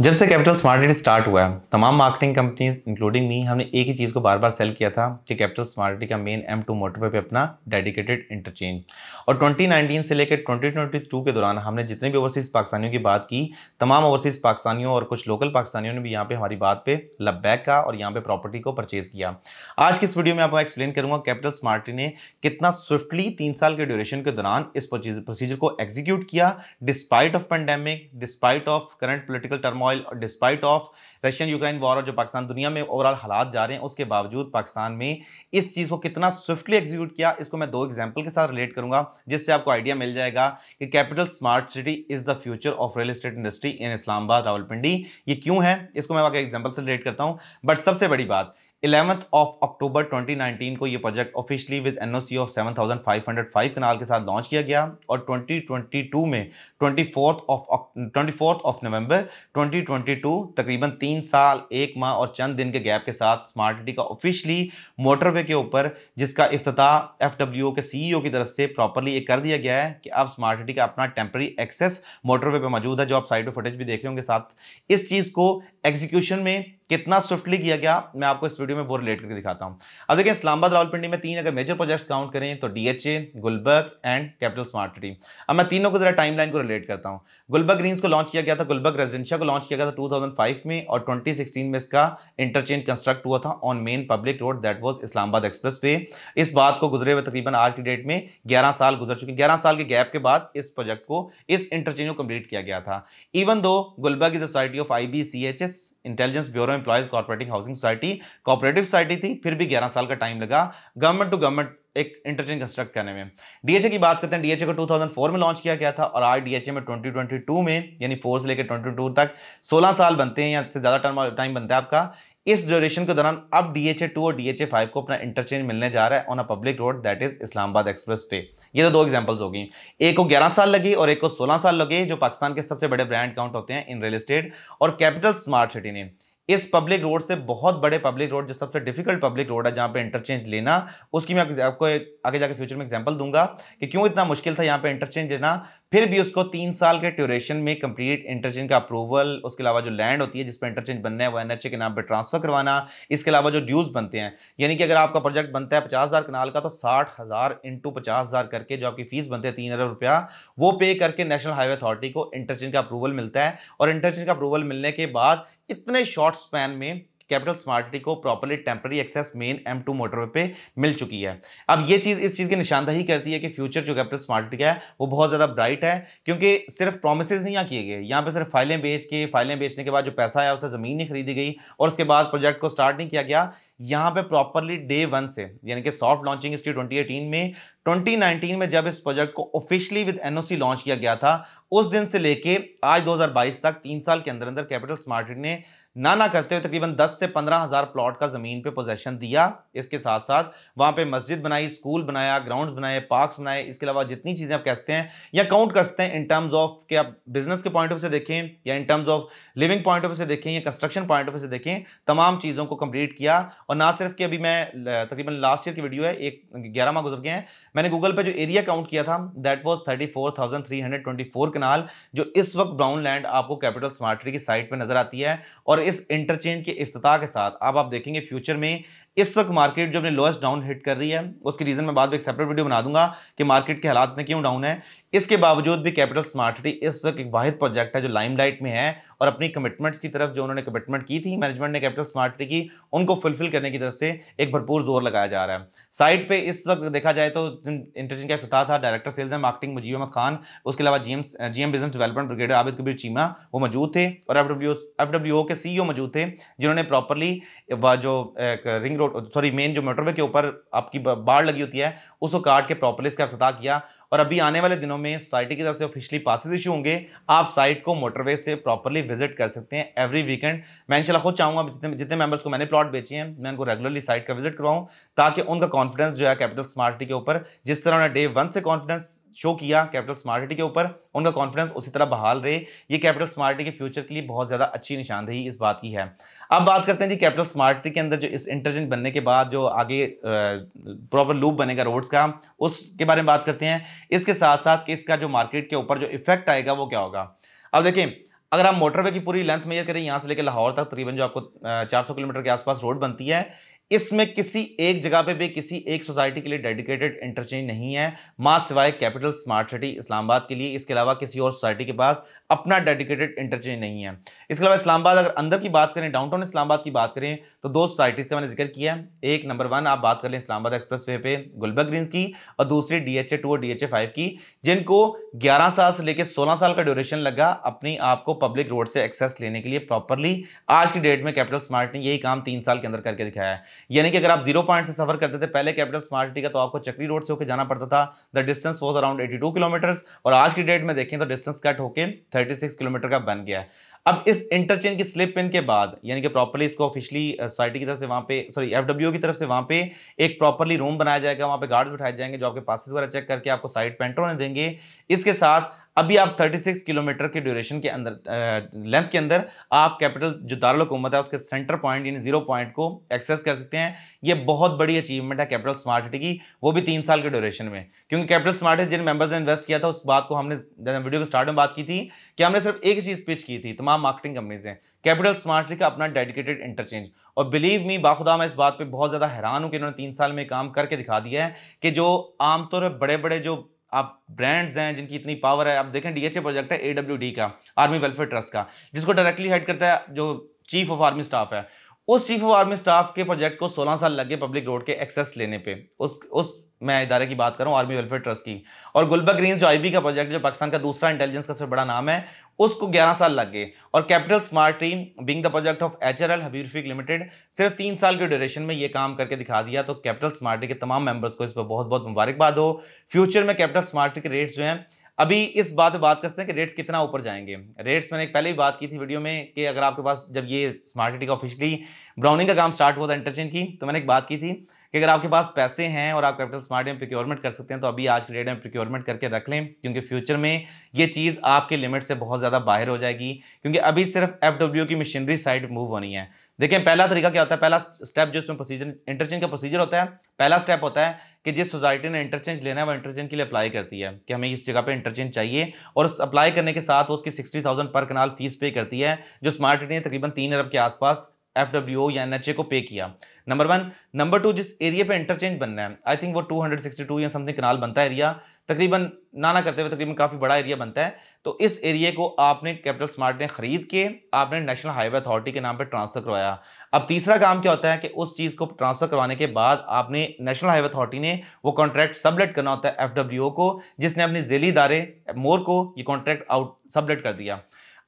जब से capital smart rate start हुआ है तमाम मार्केटिंग कंपनीज इंक्लूडिंग मी हमने एक ही चीज़ को बार बार सेल किया था कि कैपिटल स्मार्ट का मेन एम टू मोटरवे पे अपना डेडिकेटेड इंटरचेंज और 2019 से लेकर 2022 के दौरान हमने जितने भी ओवरसीज़ पाकिस्तानियों की बात की तमाम ओवरसीज़ पाकिस्तानियों और कुछ लोकल पाकिस्तानियों ने भी यहाँ पर हमारी बात पर लबैक का और यहाँ पर प्रॉपर्टी को परचेज़ किया आज की इस वीडियो में आपको एक्सप्लेन करूँगा कैपिटल स्मार्ट ने कितना स्विफ्टली तीन साल के ड्यूरेशन के दौरान इस प्रोसीजर को एग्जीक्यूट किया despite of pandemic despite of current political turmoil turmoil और despite of Russian Ukraine war और जो पाकिस्तान दुनिया में ओवरऑल हालात जा रहे हैं उसके बावजूद पाकिस्तान में इस चीज़ को कितना स्विफ्टली एग्जीक्यूट किया इसको मैं दो एग्जाम्पल के साथ रिलेट करूंगा जिससे आपको आइडिया मिल जाएगा कि Capital Smart City is the future of real estate industry in Islamabad Rawalpindi ये क्यों है इसको मैं आपके एग्जाम्पल से रिलेट करता हूँ बट सबसे बड़ी बात इलेवंथ ऑफ अक्टूबर 2019 को ये project officially with NOC of 7505 kanal के साथ लॉन्च किया गया और 2022 में 24th of 24th of November 2022 तकरीबन तीन साल एक माह और चंद दिन के गैप के साथ स्मार्ट सिटी का ऑफिशियली मोटरवे के ऊपर जिसका अफ्ताह एफ के सीईओ e की तरफ से प्रॉपरली ये कर दिया गया है कि अब स्मार्ट सिटी का अपना टेम्प्रेरी एक्सेस मोटरवे पर मौजूद है जो आप साइड पर फुटेज भी देख रहे होंगे साथ इस चीज़ को एग्जीक्यूशन में कितना स्विफ्टली किया गया मैं आपको इस वीडियो में वो रिलेट करके दिखाता हूं अब देखिए इस्लामाबाद रावलपिंडी में तीन अगर मेजर प्रोजेक्ट्स काउंट करें तो DHA Gulberg and Capital Smart City अब मैं तीनों को जरा टाइमलाइन को रिलेट करता हूं गुलबर्ग ग्रीन्स को लॉन्च किया गया था गुलबर्ग रेजिडेंशिया को लॉन्च किया गया था टू में और ट्वेंटी में इसका इंटरचेंज कंस्ट्रक्ट हुआ था on main public road that was Islamabad Expressway इस बात को गुजरे हुए तकरीबन आज की डेट में ग्यारह साल गुजर चुके ग्यारह साल के गैप के बाद इस प्रोजेक्ट को इस इंटरचेंज को कंप्लीट किया गया था even though Gulberg is society of I Intelligence Bureau employees corporating housing society cooperative society थी फिर भी ग्यारह साल का टाइम लगा गवर्नमेंट टू गवर्नमेंट एक इंटरचेंज कंस्ट्रक्ट करने में डीएचए की बात करते हैं डीएचए को 2004 में लॉन्च किया गया था और आज डीएचए में 2022 में यानी 4 से लेकर 22 तक 16 साल बनते हैं या इससे ज़्यादा टाइम बनता है आपका इस ड्यूरेशन के दौरान अब डी एच और डी एच को अपना इंटरचेंज मिलने जा रहा है on a public road that is Islamabad Expressway ये तो दो एग्जांपल्स हो गई एक को 11 साल लगी और एक को 16 साल लगे जो पाकिस्तान के सबसे बड़े ब्रांड काउंट होते हैं इन रियल एस्टेट और कैपिटल स्मार्ट सिटी ने इस पब्लिक रोड से बहुत बड़े पब्लिक रोड जो सबसे डिफिकल्ट पब्लिक रोड है जहाँ पे इंटरचेंज लेना उसकी मैं आपको आगे जाके फ्यूचर में एग्जांपल दूंगा कि क्यों इतना मुश्किल था यहाँ पे इंटरचेंज लेना फिर भी उसको तीन साल के ड्यूरेशन में कंप्लीट इंटरचेंज का अप्रूवल उसके अलावा जो लैंड होती है जिस पर इंटरचेंज बनना है वो एन के नाम पर ट्रांसफर करवाना इसके अलावा जो ड्यूज बनते हैं यानी कि अगर आपका प्रोजेक्ट बनता है पचास हज़ार कनाल का तो साठ हज़ार इंटू पचास हज़ार करके जो आपकी फीस बनती है तीन अरब रुपया वो पे करके नेशनल हाईवे अथॉरिटी को इंटरचेंज का अप्रूवल मिलता है और इंटरचेंज का अप्रूवल मिलने के बाद इतने शॉर्ट स्पैन में कैपिटल स्मार्टी को properly temporary access main M two motorway पे मिल चुकी है अब ये चीज़ इस चीज़ की निशानदही करती है कि फ्यूचर जो कैपिटल स्मार्टी का है वो बहुत ज़्यादा ब्राइट है क्योंकि सिर्फ प्रोमिसज नहीं यहाँ किए गए यहाँ पे सिर्फ फाइलें बेच के फाइलें बेचने के बाद जो पैसा आया उससे ज़मीन नहीं खरीदी गई और उसके बाद प्रोजेक्ट को स्टार्ट नहीं किया गया यहाँ पे प्रॉपरली डे वन से यानी कि सॉफ्ट लॉन्चिंग इसकी 2018 में 2019 में जब इस प्रोजेक्ट को ऑफिशियली विद एनओसी लॉन्च किया गया था उस दिन से लेके आज 2022 तक तीन साल के अंदर अंदर कैपिटल स्मार्ट ने ना ना करते हुए तकरीबन 10 से 15 हज़ार प्लॉट का ज़मीन पे पोजेशन दिया इसके साथ साथ वहाँ पे मस्जिद बनाई स्कूल बनाया ग्राउंड्स बनाए पार्क्स बनाए इसके अलावा जितनी चीज़ें आप कहते हैं या काउंट कर सकते हैं इन टर्म्स ऑफ के आप बिजनेस के पॉइंट ऑफ से देखें या in terms of living point of से देखें या कंस्ट्रक्शन पॉइंट ऑफ से देखें तमाम चीज़ों को कम्प्लीट किया और ना सिर्फ कि अभी मैं तकरीबन लास्ट ईयर की वीडियो है एक ग्यारह माह गुजर गए हैं मैंने गूगल पे जो एरिया काउंट किया था दैट वाज 34,324 कनाल जो इस वक्त ब्राउन लैंड आपको कैपिटल स्मार्टरी की साइट पे नजर आती है और इस इंटरचेंज के अफ्ताह के साथ अब आप, आप देखेंगे फ्यूचर में इस वक्त मार्केट जो अपने लोएस्ट डाउन हिट कर रही है उसके रीज़न में बाद में एक सेपरेट वीडियो बना दूंगा कि मार्केट के हालात में क्यों डाउन है इसके बावजूद भी कैपिटल स्मार्ट सिटी इस वक्त एक वाहिद प्रोजेक्ट है जो लाइमलाइट में है और अपनी कमिटमेंट्स की तरफ जो उन्होंने कमिटमेंट की थी मैनेजमेंट ने कैपिटल स्मार्ट सिटी की उनको फुलफिल करने की तरफ से एक भरपूर जोर लगाया जा रहा है साइड पर इस वक्त देखा जाए तो इंटरेस्टिंग का अफ्ताह था director sales and marketing Mujeeb Ahmed Khan उसके अलावा GM GM business development brigade Abid Kabir Cheema वो मौजूद थे और एफ डब्ल्यू के सी मौजूद थे जिन्होंने प्रॉपरली जो रिंग के सॉरी मेन जो मोटरवे के ऊपर आपकी बाढ़ लगी होती है उसको काट के प्रॉपरली इसका अफ्ताह किया और अभी आने वाले दिनों में सोसाइटी की तरफ से ऑफिशियली पासिस इशू होंगे आप साइट को मोटरवे से प्रॉपरली विजिट कर सकते हैं एवरी वीकेंड मैं इनशाला खुद चाहूँगा जितने जितने मेंबर्स को मैंने प्लॉट बेचे हैं मैं उनको रेगुलरली साइट का विजिट करवाऊँ ताकि उनका कॉन्फिडेंस जो है कैपिटल स्मार्टी के ऊपर जिस तरह उन्हें डे वन से कॉन्फिडेंस शो किया कैपिटल स्मार्टिटी के ऊपर उनका कॉन्फिडेंस उसी तरह बहाल रहे ये कैपिटल स्मार्टिटी के फ्यूचर के लिए बहुत ज़्यादा अच्छी निशानदेही इस बात की है अब बात करते हैं जी कैपिटल स्मार्टिटी के अंदर जो इस इंटरजेंट बनने के बाद जो आगे प्रॉपर लूप बनेगा रोड्स का उसके बारे में बात करते हैं इसके साथ साथ कि इसका जो मार्केट के ऊपर जो इफेक्ट आएगा वो क्या होगा अब देखिए अगर आप मोटरवे की पूरी लेंथ यह करें यहाँ से लेकर लाहौर तक तकरीबन जो आपको 400 किलोमीटर के आसपास रोड बनती है इसमें किसी एक जगह पे भी किसी एक सोसाइटी के लिए डेडिकेटेड इंटरचेंज नहीं है माँ सिवाय कैपिटल स्मार्ट सिटी इस्लामाबाद के लिए इसके अलावा किसी और सोसाइटी के पास अपना डेडिकेटेड इंटरचेंज नहीं है इसके अलावा इस्लामाबाद अगर अंदर की बात करें डाउनटाउन इस्लामाबाद की बात करें तो दो सोसाइटीज़ का मैंने जिक्र किया है एक नंबर वन आप बात कर लें इस्लामाबाद एक्सप्रेस वे पे गुलबर्ग ग्रीन्स की और दूसरी डी एच ए टू और डी एच ए फाइव की जिनको ग्यारह साल से लेकर सोलह साल का ड्यूरेशन लगा अपनी आपको पब्लिक रोड से एक्सेस लेने के लिए प्रॉपरली आज की डेट में कैपिटल स्मार्ट ने यही काम तीन साल के अंदर करके दिखाया है यानी कि अगर आप जीरो पॉइंट से सफर करते थे पहले कैपिटल स्मार्ट सिटी का तो आपको चक्री रोड से होकर जाना पड़ता था the distance was around eighty two kilometres और आज की डेट में देखें तो डिस्टेंस कट होकर थर्टी सिक्स किलोमीटर का बन गया है अब इस इंटरचेंज की स्लिप इन के बाद यानी कि प्रॉपरली इसको ऑफिशियली सोसाइटी की तरफ से वहाँ पे सॉरी एफडब्ल्यू की तरफ से वहाँ पे एक प्रॉपरली रूम बनाया जाएगा वहाँ पे गार्ड्स बिठाए जाएंगे जो आपके पासिस वगैरह चेक करके आपको साइड पेंट्रोल देंगे इसके साथ अभी आप 36 किलोमीटर के ड्यूरेशन के अंदर लेंथ के अंदर आप कैपिटल जो दारकूमत है उसके सेंटर पॉइंट यानी जीरो पॉइंट को एक्सेस कर सकते हैं ये बहुत बड़ी अचीवमेंट है कैपिटल स्मार्ट सिटी की वो भी तीन साल के ड्यूरेशन में क्योंकि कैपिटल स्मार्ट जिन मेंबर्स ने इन्वेस्ट किया था उस बात को हमने वीडियो के स्टार्ट में बात की थी कि हमने सिर्फ एक चीज़ पिच की थी तमाम मार्केटिंग कंपनीज हैं कैपिटल स्मार्ट सिटी का अपना डेडिकेटेड इंटरचेंज और बिलीव मी बाखुदा मैं इस बात पर बहुत ज़्यादा हैरान हूँ कि इन्होंने तीन साल में काम करके दिखा दिया है कि जो आमतौर पर बड़े बड़े जो आप ब्रांड्स हैं जिनकी इतनी पावर है आप देखें डीएचए प्रोजेक्ट है एडब्ल्यूडी का आर्मी वेलफेयर ट्रस्ट का जिसको डायरेक्टली हेड करता है जो चीफ ऑफ आर्मी स्टाफ है उस चीफ ऑफ आर्मी स्टाफ के प्रोजेक्ट को 16 साल लगे पब्लिक रोड के एक्सेस लेने पे उस उस मैं इदारे की बात कर रहा हूँ आर्मी वेलफेयर ट्रस्ट की और गुलबा ग्रीन जो आईबी का प्रोजेक्ट जो पाकिस्तान का दूसरा इंटेलिजेंस का सबसे बड़ा नाम है उसको 11 साल लग गए और capital smart team being the project of H R L हबीरफिक लिमिटेड सिर्फ तीन साल के ड्यूरेशन में ये काम करके दिखा दिया तो कैपिटल स्मार्ट के तमाम मेंबर्स को इस पर बहुत बहुत मुबारकबाद हो फ्यूचर में कैपिटल स्मार्ट के रेट्स जो हैं अभी इस बात पर बात करते हैं कि रेट्स कितना ऊपर जाएंगे रेट्स मैंने पहले भी बात की थी वीडियो में कि अगर आपके पास जब ये स्मार्ट सिटी का ऑफिशियली ब्राउनिंग का काम स्टार्ट हुआ था इंटरचेंज की तो मैंने एक बात की थी कि अगर आपके पास पैसे हैं और आप कैपिटल स्मार्ट में प्रिक्योरमेंट कर सकते हैं तो अभी आज के डेट में प्रिक्योरमेंट करके रख लें क्योंकि फ्यूचर में ये चीज़ आपके लिमिट से बहुत ज़्यादा बाहर हो जाएगी क्योंकि अभी सिर्फ एफ की मशीनरी साइड मूव होनी है देखिए पहला तरीका क्या होता है पहला स्टेप जो इसमें प्रोसीजर इंटरचेंज का प्रोसीजर होता है पहला स्टेप होता है कि जिस सोसाइटी ने इंटरचेंज लेना है वो इंटरचेंज के लिए अप्लाई करती है कि हमें इस जगह पे इंटरचेंज चाहिए और उस अप्लाई करने के साथ वो उसकी सिक्सटी थाउजेंड पर कनाल फीस पे करती है जो स्मार्ट सिटी ने तकरीबन तीन अरब के आसपास एफ डब्ल्यू या एन को पे किया नंबर वन नंबर टू जिस एरिया पे इंटरचेंज बनना है आई थिंक वो 262 या समथिंग कनाल बनता है एरिया तकरीबन नाना करते हुए तकरीबन काफ़ी बड़ा एरिया बनता है तो इस एरिए को आपने कैपिटल स्मार्ट ने खरीद के आपने नेशनल हाईवे अथॉरिटी के नाम पर ट्रांसफ़र करवाया अब तीसरा काम क्या होता है कि उस चीज़ को ट्रांसफ़र करवाने के बाद आपने नेशनल हाईवे अथॉरिटी ने वो कॉन्ट्रैक्ट सबलेट करना होता है एफ को जिसने अपने जेली इदारे मोर को ये कॉन्ट्रैक्ट आउट सबलेट कर दिया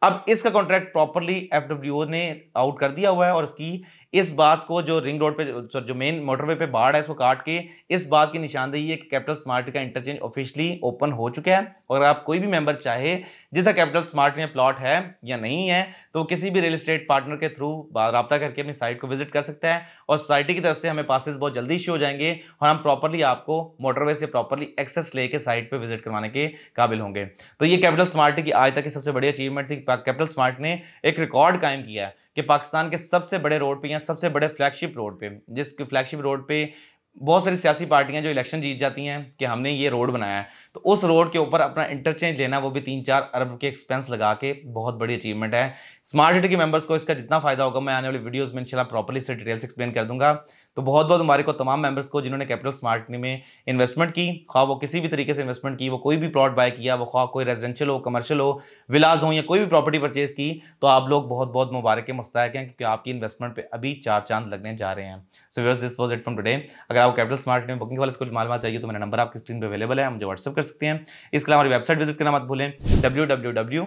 अब इसका कॉन्ट्रैक्ट प्रॉपरली एफडब्ल्यूओ ने आउट कर दिया हुआ है और इसकी इस बात को जो रिंग रोड पे जो मेन मोटरवे पे बाढ़ है इसको काट के इस बात की निशानदेही है कि कैपिटल स्मार्ट का इंटरचेंज ऑफिशियली ओपन हो चुका है और आप कोई भी मेंबर चाहे जिसका कैपिटल स्मार्ट में प्लॉट है या नहीं है तो किसी भी रियल इस्टेट पार्टनर के थ्रू रबता करके अपनी साइट को विजिट कर सकता है और सोसाइटी की तरफ से हमें पासिस बहुत जल्दी इशू हो जाएंगे और हम प्रॉपरली आपको मोटरवे से प्रॉपरली एक्सेस लेके साइट पर विजिट करवाने के काबिल होंगे तो ये कैपिटल स्मार्ट की आज तक की सबसे बड़ी अचीवमेंट थी कैपिटल स्मार्ट ने एक रिकॉर्ड कायम किया है कि पाकिस्तान के सबसे बड़े रोड पे या सबसे बड़े फ्लैगशिप रोड पे जिस फ्लैगशिप रोड पे बहुत सारी सियासी पार्टियां जो इलेक्शन जीत जाती हैं कि हमने ये रोड बनाया है तो उस रोड के ऊपर अपना इंटरचेंज लेना वो भी तीन चार अरब के एक्सपेंस लगा के बहुत बड़ी अचीवमेंट है स्मार्ट सिटी के मेंबर्स को इसका जितना फायदा होगा मैं आने वाली वीडियोस में इंशाल्लाह प्रॉपरली से डिटेल्स एक्सप्लेन कर दूंगा तो बहुत बहुत हमारे को तमाम मेंबर्स को जिन्होंने कैपिटल स्मार्ट में इन्वेस्टमेंट की खा वो किसी भी तरीके से इन्वेस्टमेंट की वो कोई भी प्लॉट बाय किया वो खा कोई रेजिडेंशियल हो कमर्शियल हो विलाज हो या कोई भी प्रॉपर्टी परचेज की तो आप लोग बहुत बहुत मुबारक मुस्तक हैं क्योंकि आपकी इन्वेस्टमेंट पर अभी चार चांद लगने जा रहे हैं सो व्यर्स this was it from today अगर आप कैपिटल स्मार्ट में बुकिंग वाले कुछ मालूम चाहिए तो मेरा नंबर आपकी स्क्रीन पर अवेलेबल है मुझे व्हाट्सअप कर सकते हैं इसके अलावा हमारी वेबसाइट विजिट करना मत भूलें डब्ल्यू